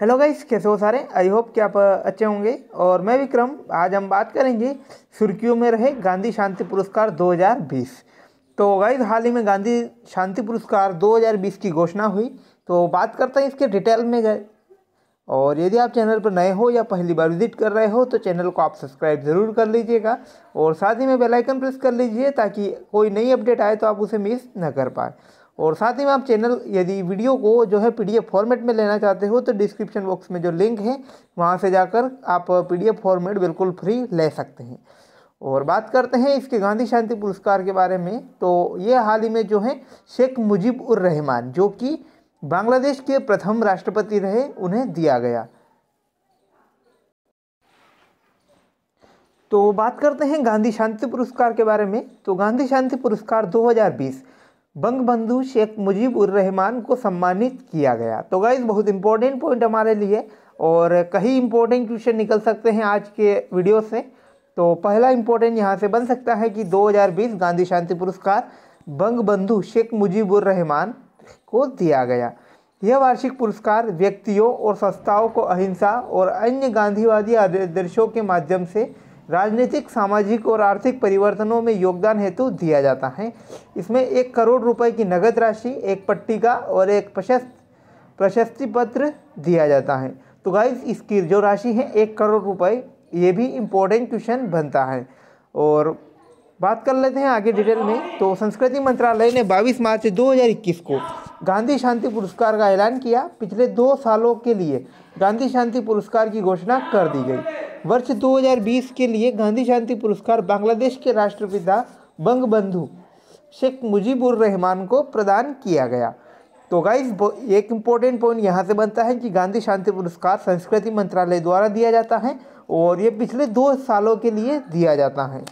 hello guys कैसे हो सारे आई होप कि आप अच्छे होंगे और मैं विक्रम आज हम बात करेंगे सुर्खियों में रहे गांधी शांति पुरस्कार 2020 तो गाइस हाल ही में गांधी शांति पुरस्कार 2020 की घोषणा हुई तो बात करते हैं इसके डिटेल में गए और यदि आप चैनल पर नए हो या पहली बार विजिट कर रहे हो तो चैनल को आप सब्सक्राइब ज़रूर कर लीजिएगा और साथ ही में बेलाइकन प्रेस कर लीजिए ताकि कोई नई अपडेट आए तो आप उसे मिस न कर पाए और साथ ही में आप चैनल यदि वीडियो को जो है पीडीएफ फॉर्मेट में लेना चाहते हो तो डिस्क्रिप्शन बॉक्स में जो लिंक है वहाँ से जाकर आप पीडीएफ फॉर्मेट बिल्कुल फ्री ले सकते हैं और बात करते हैं इसके गांधी शांति पुरस्कार के बारे में तो ये हाल ही में जो है शेख मुजीब उर रहमान जो कि बांग्लादेश के प्रथम राष्ट्रपति रहे उन्हें दिया गया तो बात करते हैं गांधी शांति पुरस्कार के बारे में तो गांधी शांति पुरस्कार 2020 बंगबंधु शेख रहमान को सम्मानित किया गया तो गाइज बहुत इंपॉर्टेंट पॉइंट हमारे लिए और कई इंपॉर्टेंट क्वेश्चन निकल सकते हैं आज के वीडियो से तो पहला इंपॉर्टेंट यहाँ से बन सकता है कि 2020 गांधी शांति पुरस्कार बंगबंधु शेख रहमान को दिया गया यह वार्षिक पुरस्कार व्यक्तियों और संस्थाओं को अहिंसा और अन्य गांधीवादी आदर्शों के माध्यम से राजनीतिक सामाजिक और आर्थिक परिवर्तनों में योगदान हेतु दिया जाता है इसमें एक करोड़ रुपए की नगद राशि एक पट्टिका और एक प्रशस्त प्रशस्ति पत्र दिया जाता है तो गाइज इसकी जो राशि है एक करोड़ रुपए ये भी इम्पोर्टेंट क्वेश्चन बनता है और बात कर लेते हैं आगे डिटेल में तो संस्कृति मंत्रालय ने बाईस मार्च दो को गांधी शांति पुरस्कार का ऐलान किया पिछले दो सालों के लिए गांधी शांति पुरस्कार की घोषणा कर दी गई वर्ष 2020 के लिए गांधी शांति पुरस्कार बांग्लादेश के राष्ट्रपिता बंगबंधु शेख मुजीबुर रहमान को प्रदान किया गया तो गाइज एक इम्पोर्टेंट पॉइंट यहाँ से बनता है कि गांधी शांति पुरस्कार संस्कृति मंत्रालय द्वारा दिया जाता है और ये पिछले दो सालों के लिए दिया जाता है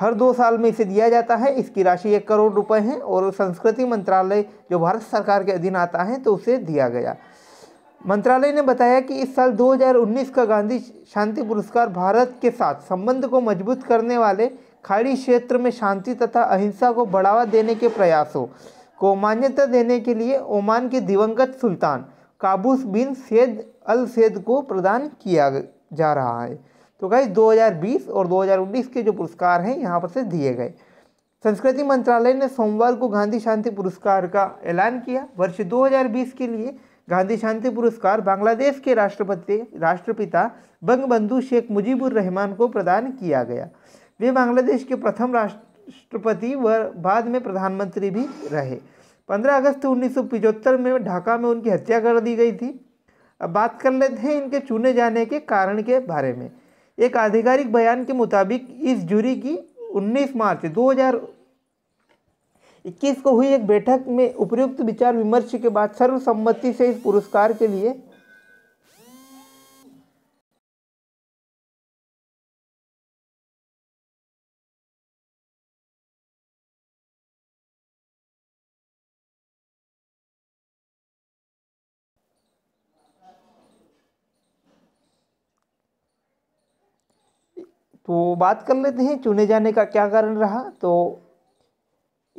हर दो साल में इसे दिया जाता है इसकी राशि एक करोड़ रुपए है और संस्कृति मंत्रालय जो भारत सरकार के अधीन आता है तो उसे दिया गया मंत्रालय ने बताया कि इस साल 2019 का गांधी शांति पुरस्कार भारत के साथ संबंध को मजबूत करने वाले खाड़ी क्षेत्र में शांति तथा अहिंसा को बढ़ावा देने के प्रयासों को मान्यता देने के लिए ओमान के दिवंगत सुल्तान Qaboos bin Said al Said को प्रदान किया जा रहा है तो गाइज 2020 और 2019 के जो पुरस्कार हैं यहाँ पर से दिए गए संस्कृति मंत्रालय ने सोमवार को गांधी शांति पुरस्कार का ऐलान किया वर्ष 2020 के लिए गांधी शांति पुरस्कार बांग्लादेश के राष्ट्रपति राष्ट्रपिता बंगबंधु शेख मुजीबुर रहमान को प्रदान किया गया वे बांग्लादेश के प्रथम राष्ट्रपति व बाद में प्रधानमंत्री भी रहे 15 अगस्त उन्नीस में ढाका में उनकी हत्या कर दी गई थी अब बात कर लेते हैं इनके चुने जाने के कारण के बारे में एक आधिकारिक बयान के मुताबिक इस जूरी की 19 मार्च 2021 को हुई एक बैठक में उपयुक्त विचार विमर्श के बाद सर्वसम्मति से इस पुरस्कार के लिए तो बात कर लेते हैं चुने जाने का क्या कारण रहा तो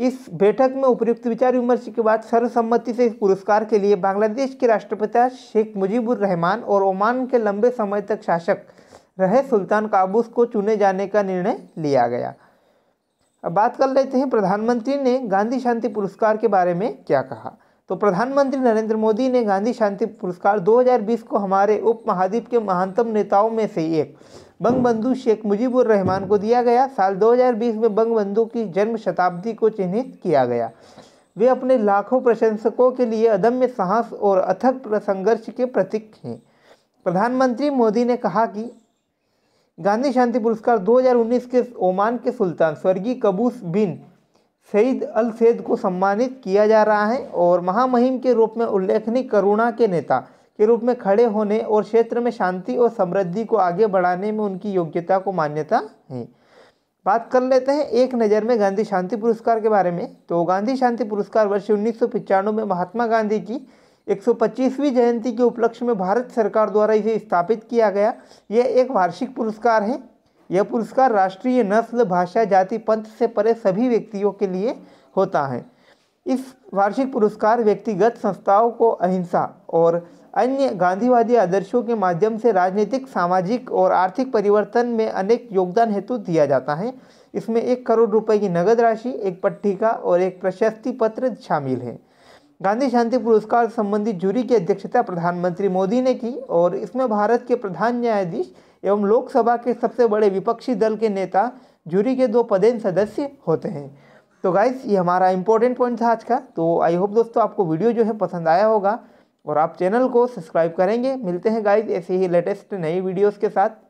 इस बैठक में उपयुक्त विचार विमर्श के बाद सर्वसम्मति से इस पुरस्कार के लिए बांग्लादेश के राष्ट्रपति शेख मुजीबुर रहमान और ओमान के लंबे समय तक शासक रहे सुल्तान काबूस को चुने जाने का निर्णय लिया गया अब बात कर लेते हैं प्रधानमंत्री ने गांधी शांति पुरस्कार के बारे में क्या कहा तो प्रधानमंत्री नरेंद्र मोदी ने गांधी शांति पुरस्कार 2020 को हमारे उप महाद्वीप के महानतम नेताओं में से एक बंग बंधु शेख मुजीबुर रहमान को दिया गया साल 2020 में बंग बंधु की जन्म शताब्दी को चिन्हित किया गया वे अपने लाखों प्रशंसकों के लिए अदम्य साहस और अथक संघर्ष के प्रतीक हैं प्रधानमंत्री मोदी ने कहा कि गांधी शांति पुरस्कार 2019 के ओमान के सुल्तान स्वर्गीय कबूस बिन सईद अल सैद को सम्मानित किया जा रहा है और महामहिम के रूप में उल्लेखनीय करुणा के नेता के रूप में खड़े होने और क्षेत्र में शांति और समृद्धि को आगे बढ़ाने में उनकी योग्यता को मान्यता है बात कर लेते हैं एक नज़र में गांधी शांति पुरस्कार के बारे में तो गांधी शांति पुरस्कार वर्ष उन्नीस में महात्मा गांधी की 125वीं जयंती के उपलक्ष्य में भारत सरकार द्वारा इसे स्थापित किया गया यह एक वार्षिक पुरस्कार है यह पुरस्कार राष्ट्रीय नस्ल भाषा जाति पंथ से परे सभी व्यक्तियों के लिए होता है इस वार्षिक पुरस्कार व्यक्तिगत संस्थाओं को अहिंसा और अन्य गांधीवादी आदर्शों के माध्यम से राजनीतिक सामाजिक और आर्थिक परिवर्तन में अनेक योगदान हेतु दिया जाता है इसमें एक करोड़ रुपए की नगद राशि एक पट्टिका और एक प्रशस्ति पत्र शामिल है गांधी शांति पुरस्कार संबंधी जूरी की अध्यक्षता प्रधानमंत्री मोदी ने की और इसमें भारत के प्रधान न्यायाधीश एवं लोकसभा के सबसे बड़े विपक्षी दल के नेता जूरी के दो पदेन सदस्य होते हैं तो गाइज ये हमारा इंपॉर्टेंट पॉइंट था आज का तो आई होप दोस्तों आपको वीडियो जो है पसंद आया होगा और आप चैनल को सब्सक्राइब करेंगे मिलते हैं गाइज ऐसे ही लेटेस्ट नई वीडियोज़ के साथ